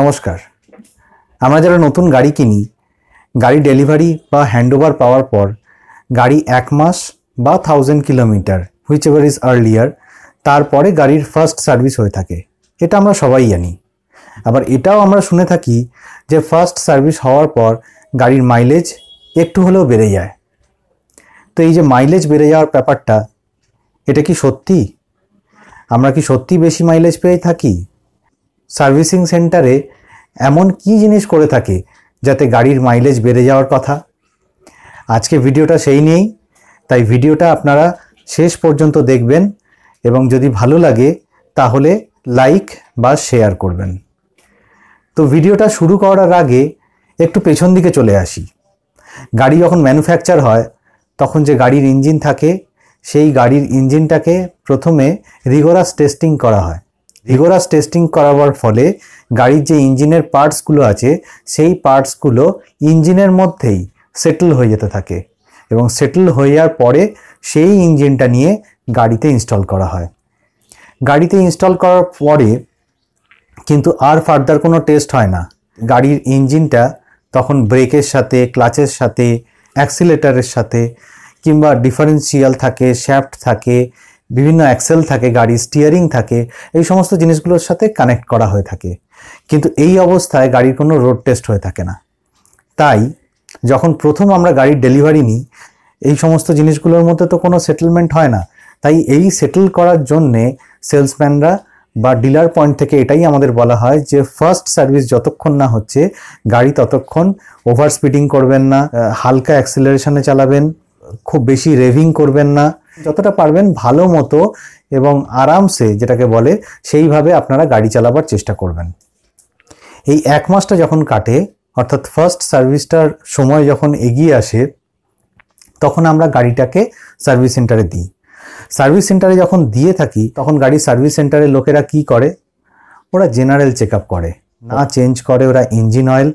নমস্কার আমরা যারা নতুন গাড়ি কিনি গাড়ি ডেলিভারি বা হ্যান্ডওভার পাওয়ার পর গাড়ি এক মাস বা thousand kilometre whichever is earlier তারপরে গাড়ির ফার্স্ট সার্ভিস হয়ে থাকে এটা আমরা সবাই জানি আবার এটাও আমরা শুনে থাকি যে ফার্স্ট সার্ভিস হওয়ার পর গাড়ির মাইলেজ একটু হলেও বেড়ে যায় তো এই যে মাইলেজ বেড়ে যাওয়ার ব্যাপারটা এটা কি সত্যি আমরা কি সত্যি বেশি মাইলেজ পেয়ে থাকি সার্ভিসিং সেন্টারে এমন কি জিনিস করে থাকে যাতে গাড়ির মাইলেজ বেড়ে যাওয়ার কথা আজকে ভিডিওটা সেই নিয়েই তাই ভিডিওটা আপনারা শেষ পর্যন্ত দেখবেন এবং যদি ভালো লাগে তাহলে লাইক বা শেয়ার করবেন তো ভিডিওটা শুরু করার আগে একটু পেছন দিকে চলে আসি গাড়ি যখন ম্যানুফ্যাকচার হয় তখন যে গাড়ির ইঞ্জিন থাকে সেই গাড়ির ইঞ্জিনটাকে প্রথমে রিগোরাস টেস্টিং করা হয় ভিগোরাস টেস্টিং করাবার ফলে গাড়ির যে ইঞ্জিনের পার্টসগুলো আছে সেই পার্টসগুলো ইঞ্জিনের মধ্যেই সেটেল হয়ে যেতে থাকে এবং সেটেল হয়ে যাওয়ার পরে সেই ইঞ্জিনটা নিয়ে গাড়িতে ইনস্টল করা হয় গাড়িতে ইনস্টল করার পরে কিন্তু আর ফার্দার কোনো টেস্ট হয় না গাড়ির ইঞ্জিনটা তখন ব্রেকের সাথে ক্লাচের সাথে অ্যাক্সিলেটারের সাথে কিংবা ডিফারেন্সিয়াল থাকে শ্যাফট থাকে বিভিন্ন অ্যাক্সেল থাকে গাড়ির স্টিয়ারিং থাকে এই সমস্ত জিনিসগুলোর সাথে কানেক্ট করা হয়ে থাকে কিন্তু এই অবস্থায় গাড়ির কোনো রোড টেস্ট হয়ে থাকে না তাই যখন প্রথম আমরা গাড়ির ডেলিভারি নিই এই সমস্ত জিনিসগুলোর মধ্যে তো কোনো সেটেলমেন্ট হয় না তাই এই সেটেল করার জন্যে সেলসম্যানরা বা ডিলার পয়েন্ট থেকে এটাই আমাদের বলা হয় যে ফার্স্ট সার্ভিস যতক্ষণ না হচ্ছে গাড়ি ততক্ষণ ওভার স্পিডিং করবেন না হালকা অ্যাক্সিলারেশনে চালাবেন খুব বেশি রেভিং করবেন না যতটা পারবেন ভালো মতো এবং আরামসে যেটাকে বলে সেইভাবে আপনারা গাড়ি চালাবার চেষ্টা করবেন এই এক মাসটা যখন কাটে অর্থাৎ ফার্স্ট সার্ভিসটার সময় যখন এগিয়ে আসে তখন আমরা গাড়িটাকে সার্ভিস সেন্টারে দিই সার্ভিস সেন্টারে যখন দিয়ে থাকি তখন গাড়ি সার্ভিস সেন্টারের লোকেরা কি করে ওরা জেনারেল চেক করে না চেঞ্জ করে ওরা ইঞ্জিন অয়েল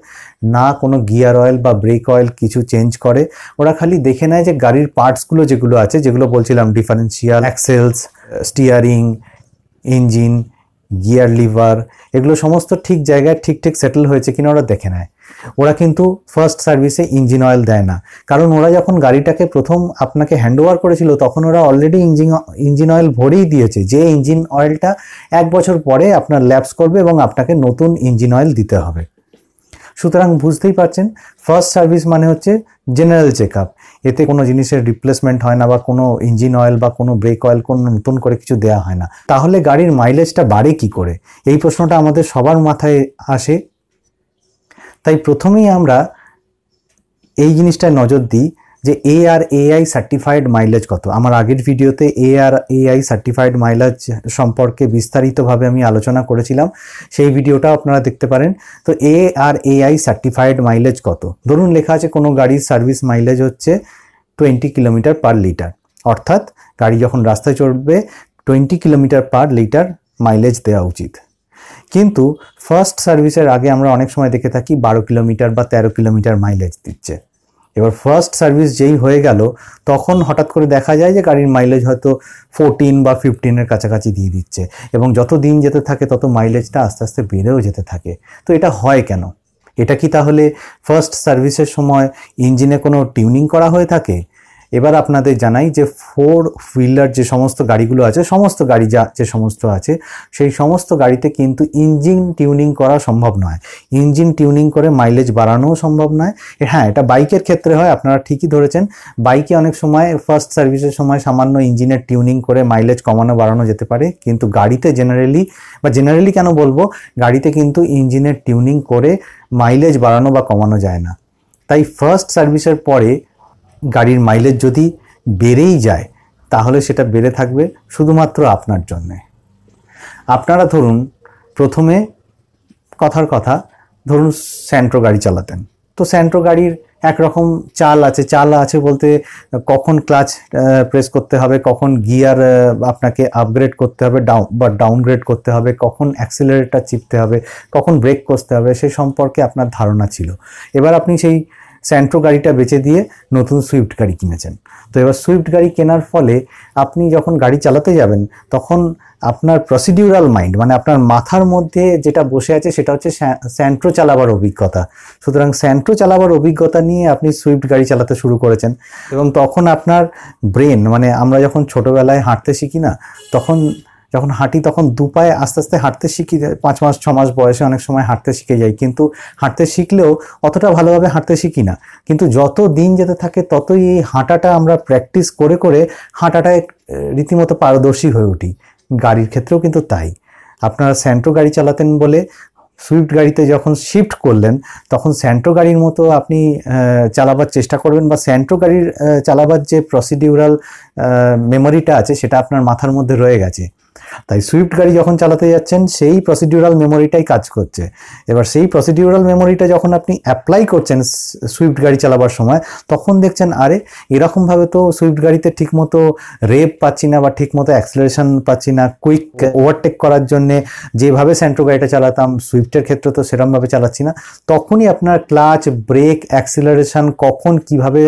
না কোনো গিয়ার অয়েল বা ব্রেক অয়েল কিছু চেঞ্জ করে ওরা খালি দেখে নেয় যে গাড়ির পার্টসগুলো যেগুলো আছে যেগুলো বলছিলাম differential axles steering engine gear lever এগুলো সমস্ত ঠিক জায়গায় ঠিক ঠিক সেটেল হয়েছে কিনা ওরা দেখে নেয় ওরা কিন্তু ফার্স্ট সার্ভিসে ইঞ্জিন অয়েল দেয় না কারণ ওরা যখন গাড়িটাকে প্রথম আপনাকে হ্যান্ডওভার করেছিল তখন ওরা অলরেডি ইঞ্জিন ইঞ্জিন অয়েল ভরেই দিয়েছে যে ইঞ্জিন অয়েলটা এক বছর পরে আপনার ল্যাপস করবে এবং আপনাকে নতুন ইঞ্জিন অয়েল দিতে হবে সুতরাং বুঝতেই পারছেন ফার্স্ট সার্ভিস মানে হচ্ছে জেনারেল চেক আপ এতে কোনো জিনিসের রিপ্লেসমেন্ট হয় না বা কোনো ইঞ্জিন অয়েল বা কোনো ব্রেক অয়েল কোনো নতুন করে কিছু দেওয়া হয় না তাহলে গাড়ির মাইলেজটা বাড়ে কি করে এই প্রশ্নটা আমাদের সবার মাথায় আসে তাই প্রথমেই আমরা এই জিনিসটায় নজর দিই যে A R A I certified mileage কত আমার আগের ভিডিওতে A R A I certified mileage সম্পর্কে বিস্তারিতভাবে আমি আলোচনা করেছিলাম সেই ভিডিওটা আপনারা দেখতে পারেন তো A R A I certified mileage কত ধরুন লেখা আছে কোনো গাড়ির সার্ভিস মাইলেজ হচ্ছে টোয়েন্টি কিলোমিটার পার লিটার অর্থাৎ গাড়ি যখন রাস্তায় চড়বে twenty kilometre per litre mileage দেওয়া উচিত কিন্তু ফার্স্ট সার্ভিসের আগে আমরা অনেক সময় দেখে থাকি বারো কিলোমিটার বা তেরো কিলোমিটার মাইলেজ দিচ্ছে এবার ফার্স্ট সার্ভিস যেই হয়ে গেল তখন হঠাৎ করে দেখা যায় যে গাড়ির মাইলেজ হয়তো ফোরটিন বা ফিফটিনের কাছাকাছি দিয়ে দিচ্ছে এবং যত দিন যেতে থাকে তত মাইলেজটা আস্তে আস্তে বেড়েও যেতে থাকে তো এটা হয় কেন এটা কি তাহলে ফার্স্ট সার্ভিসের সময় ইঞ্জিনে কোনো টিউনিং করা হয়ে থাকে এবার আপনাদের জানাই যে ফোর হুইলার যে সমস্ত গাড়িগুলো আছে সমস্ত গাড়ি যা যে সমস্ত আছে সেই সমস্ত গাড়িতে কিন্তু ইঞ্জিন টিউনিং করা সম্ভব নয় ইঞ্জিন টিউনিং করে মাইলেজ বাড়ানোও সম্ভব নয় হ্যাঁ এটা বাইকের ক্ষেত্রে হয় আপনারা ঠিকই ধরেছেন বাইকে অনেক সময় ফার্স্ট সার্ভিসের সময় সামান্য ইঞ্জিনের টিউনিং করে মাইলেজ কমানো বাড়ানো যেতে পারে কিন্তু গাড়িতে জেনারেলি বা জেনারেলি কেন বলবো গাড়িতে কিন্তু ইঞ্জিনের টিউনিং করে মাইলেজ বাড়ানো বা কমানো যায় না তাই ফার্স্ট সার্ভিসের পরে গাড়ির মাইলেজ যদি বেড়েই যায় তাহলে সেটা বেড়ে থাকবে শুধুমাত্র আপনার জন্যে আপনারা ধরুন প্রথমে কথার কথা ধরুন স্যান্ট্রো গাড়ি চালাতেন তো স্যান্ট্রো গাড়ির একরকম চাল আছে চাল আছে বলতে কখন ক্লাচ প্রেস করতে হবে কখন গিয়ার আপনাকে আপগ্রেড করতে হবে ডাউন বা ডাউনগ্রেড করতে হবে কখন অ্যাক্সিলারেটার চিপতে হবে কখন ব্রেক করতে হবে সে সম্পর্কে আপনার ধারণা ছিল এবার আপনি সেই স্যান্ট্রো গাড়িটা বেচে দিয়ে নতুন সুইফট গাড়ি কিনেছেন তো এবার সুইফট গাড়ি কেনার ফলে আপনি যখন গাড়ি চালাতে যাবেন তখন আপনার প্রসিডিউরাল মাইন্ড মানে আপনার মাথার মধ্যে যেটা বসে আছে সেটা হচ্ছে স্যান্ট্রো চালাবার অভিজ্ঞতা সুতরাং স্যান্ট্রো চালাবার অভিজ্ঞতা নিয়ে আপনি সুইফট গাড়ি চালাতে শুরু করেছেন এবং তখন আপনার ব্রেন মানে আমরা যখন ছোটোবেলায় হাঁটতে শিখি না তখন যখন হাঁটি তখন দু পায়ে আস্তে আস্তে হাঁটতে শিখি পাঁচ মাস ছ মাস বয়সে অনেক সময় হাঁটতে শিখে যাই কিন্তু হাঁটতে শিখলেও অতটা ভালোভাবে হাঁটতে শিখি না কিন্তু যত দিন যেতে থাকে ততই এই হাঁটাটা আমরা প্র্যাকটিস করে করে হাঁটাটা রীতিমতো পারদর্শী হয়ে উঠি গাড়ির ক্ষেত্রেও কিন্তু তাই আপনারা স্যান্ট্রো গাড়ি চালাতেন বলে সুইফট গাড়িতে যখন শিফট করলেন তখন স্যান্ট্রো গাড়ির মতো আপনি চালাবার চেষ্টা করবেন বা স্যান্ট্রো গাড়ির চালাবার যে প্রসিডিউরাল মেমোরিটা আছে সেটা আপনার মাথার মধ্যে রয়ে গেছে তাই সুইফট গাড়ি যখন চালাতে যাচ্ছেন সেই প্রসিডিউরাল মেমোরিটাই কাজ করছে এবার সেই প্রসিডিউরাল মেমোরিটা যখন আপনি অ্যাপ্লাই করছেন সুইফট গাড়ি চালাবার সময় তখন দেখছেন আরে এরকমভাবে তো সুইফট গাড়িতে ঠিকমতো রেপ পাচ্ছি না বা ঠিকমতো অ্যাক্সিলারেশন পাচ্ছি না কুইক ওভারটেক করার জন্যে যেভাবে সেন্ট্রো গাড়িটা চালাতাম সুইফটের ক্ষেত্রে তো সেরমভাবে চালাচ্ছি না তখনই আপনার ক্লাচ ব্রেক অ্যাক্সিলারেশন কখন কিভাবে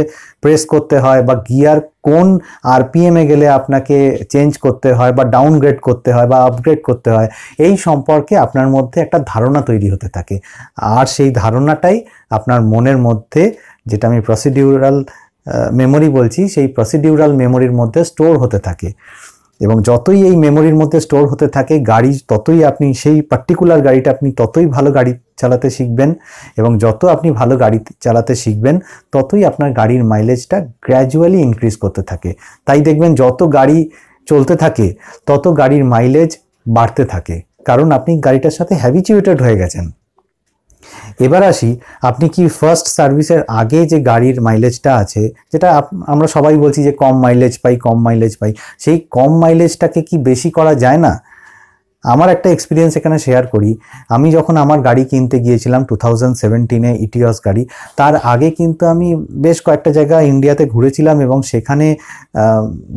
প্রেস করতে হয় বা গিয়ার কোন আরপিএমে গেলে আপনাকে চেঞ্জ করতে হয় বা ডাউনগ্রেড করতে হয় বা আপগ্রেড করতে হয় এই সম্পর্কে আপনার মধ্যে একটা ধারণা তৈরি হতে থাকে আর সেই ধারণাটাই আপনার মনের মধ্যে যেটা আমি প্রসিডিউরাল মেমোরি বলছি সেই প্রসিডিউরাল মেমোরির মধ্যে স্টোর হতে থাকে এবং যতই এই মেমোরির মধ্যে স্টোর হতে থাকে গাড়ি ততই আপনি সেই পার্টিকুলার গাড়িটা আপনি ততই ভালো গাড়ি চালাতে শিখবেন এবং যত আপনি ভালো গাড়ি চালাতে শিখবেন ততই আপনার গাড়ির মাইলেজটা গ্র্যাজুয়ালি ইনক্রিজ করতে থাকে তাই দেখবেন যত গাড়ি চলতে থাকে তত গাড়ির মাইলেজ বাড়তে থাকে কারণ আপনি গাড়িটার সাথে হ্যাবিচুয়েটেড হয়ে গেছেন এবার আসি আপনি কি ফার্স্ট সার্ভিসের আগে যে গাড়ির মাইলেজটা আছে যেটা আমরা সবাই বলছি যে কম মাইলেজ পাই কম মাইলেজ পাই সেই কম মাইলেজটাকে কি বেশি করা যায় না আমার একটা এক্সপিরিয়েন্স এখানে শেয়ার করি আমি যখন আমার গাড়ি কিনতে গিয়েছিলাম টু থাউজেন্ড সেভেন্টিনে ইটিওস গাড়ি তার আগে কিন্তু আমি বেশ কয়েকটা জায়গা ইন্ডিয়াতে ঘুরেছিলাম এবং সেখানে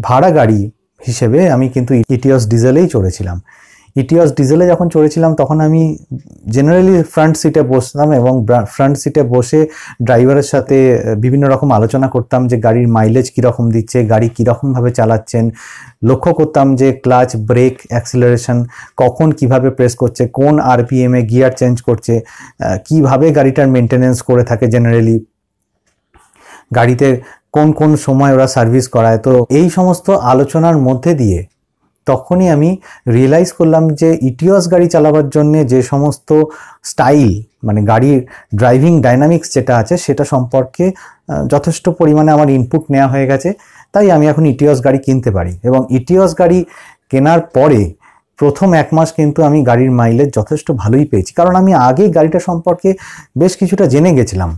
ভাড়া গাড়ি হিসেবে আমি কিন্তু ইটিওস ডিজেলেই চড়েছিলাম ইটিওস ডিজেলে যখন চড়েছিলাম তখন আমি জেনারেলি ফ্রন্ট সিটে বসতাম এবং ফ্রন্ট সিটে বসে ড্রাইভারের সাথে বিভিন্ন রকম আলোচনা করতাম যে গাড়ির মাইলেজ কীরকম দিচ্ছে গাড়ি কীরকমভাবে চালাচ্ছেন লক্ষ্য করতাম যে ক্লাচ ব্রেক অ্যাক্সিলারেশন কখন কিভাবে প্রেস করছে কোন আরপিএমে গিয়ার চেঞ্জ করছে কিভাবে গাড়িটার মেনটেনেন্স করে থাকে জেনারেলি গাড়িতে কোন কোন সময় ওরা সার্ভিস করায় তো এই সমস্ত আলোচনার মধ্যে দিয়ে তখনই আমি রিয়েলাইজ করলাম যে ইটিওস গাড়ি চালাবার জন্যে যে সমস্ত স্টাইল মানে গাড়ির ড্রাইভিং ডাইনামিক্স যেটা আছে সেটা সম্পর্কে যথেষ্ট পরিমাণে আমার ইনপুট নেওয়া হয়ে গেছে তাই আমি এখন ইটিওস গাড়ি কিনতে পারি এবং ইটিওস গাড়ি কেনার পরে প্রথম এক মাস কিন্তু আমি গাড়ির মাইলেজ যথেষ্ট ভালোই পেয়েছি কারণ আমি আগেই গাড়িটা সম্পর্কে বেশ কিছুটা জেনে গেছিলাম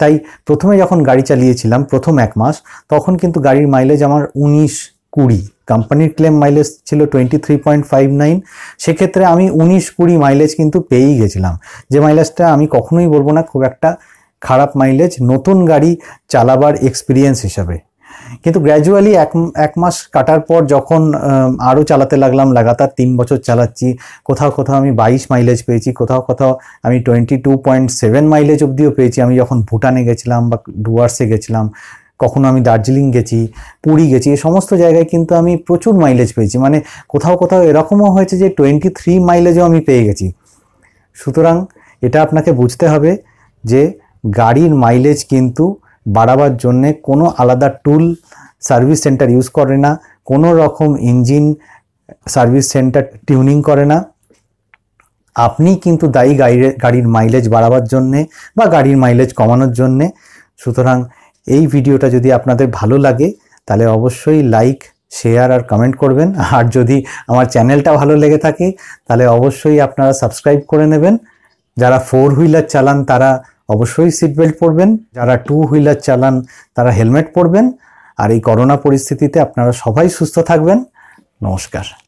তাই প্রথমে যখন গাড়ি চালিয়েছিলাম প্রথম এক মাস তখন কিন্তু গাড়ির মাইলেজ আমার উনিশ কুড়ি কোম্পানির ক্লেম মাইলেজ ছিল twenty three point five nine সেক্ষেত্রে আমি উনিশ কুড়ি মাইলেজ কিন্তু পেয়েই গেছিলাম যে মাইলেজটা আমি কখনোই বলবো না খুব একটা খারাপ মাইলেজ নতুন গাড়ি চালাবার এক্সপিরিয়েন্স হিসাবে কিন্তু গ্র্যাজুয়ালি এক এক মাস কাটার পর যখন আরও চালাতে লাগলাম লাগাতার তিন বছর চালাচ্ছি কোথাও কোথাও আমি বাইশ মাইলেজ পেয়েছি কোথাও কোথাও আমি twenty two point seven mileage অবধিও পেয়েছি আমি যখন ভুটানে গেছিলাম বা ডুয়ার্সে গেছিলাম কখনো আমি দার্জিলিং গেছি পুরী গেছি এই সমস্ত জায়গায় কিন্তু আমি প্রচুর মাইলেজ পেয়েছি মানে কোথাও কোথাও এরকমও হয়েছে যে টোয়েন্টি থ্রি মাইলেজও আমি পেয়ে গেছি সুতরাং এটা আপনাকে বুঝতে হবে যে গাড়ির মাইলেজ কিন্তু বাড়াবার জন্যে কোনো আলাদা টুল সার্ভিস সেন্টার ইউজ করে না কোনো রকম ইঞ্জিন সার্ভিস সেন্টার টিউনিং করে না আপনি কিন্তু দায়ী গাড়ির গাড়ির মাইলেজ বাড়াবার জন্যে বা গাড়ির মাইলেজ কমানোর জন্যে সুতরাং এই ভিডিওটা যদি আপনাদের ভালো লাগে তাহলে অবশ্যই লাইক শেয়ার আর কমেন্ট করবেন আর যদি আমার চ্যানেলটা ভালো লেগে থাকে তাহলে অবশ্যই আপনারা সাবস্ক্রাইব করে নেবেন যারা ফোর হুইলার চালান তারা অবশ্যই সিট বেল্ট পরবেন যারা টু হুইলার চালান তারা হেলমেট পরবেন আর এই করোনা পরিস্থিতিতে আপনারা সবাই সুস্থ থাকবেন নমস্কার